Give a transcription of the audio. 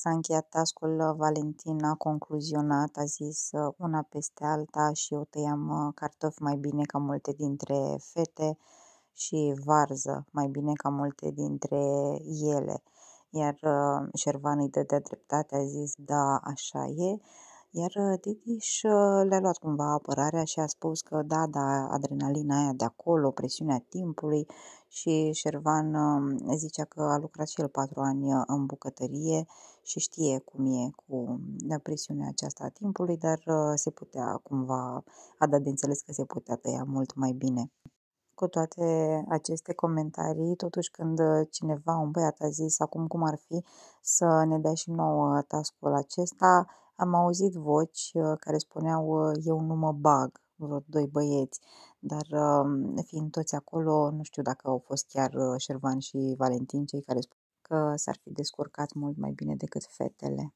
S-a încheiat tascul, uh, Valentina concluzionat, a zis uh, una peste alta și eu tăiam uh, cartofi mai bine ca multe dintre fete și varză mai bine ca multe dintre ele. Iar Șervan îi dădea dreptate, a zis, da, așa e, iar Dediș uh, uh, le-a luat cumva apărarea și a spus că da, da, adrenalina aia de acolo, presiunea timpului și Șervan um, zicea că a lucrat și el patru ani uh, în bucătărie și știe cum e cu presiunea aceasta a timpului, dar se putea cumva, a dat de înțeles că se putea tăia mult mai bine. Cu toate aceste comentarii, totuși când uh, cineva, un băiat a zis acum cum ar fi să ne dea și nouă tascul acesta, am auzit voci uh, care spuneau uh, eu nu mă bag, vreo doi băieți, dar um, fiind toți acolo, nu știu dacă au fost chiar Șervan și Valentin cei care spun că s-ar fi descurcat mult mai bine decât fetele.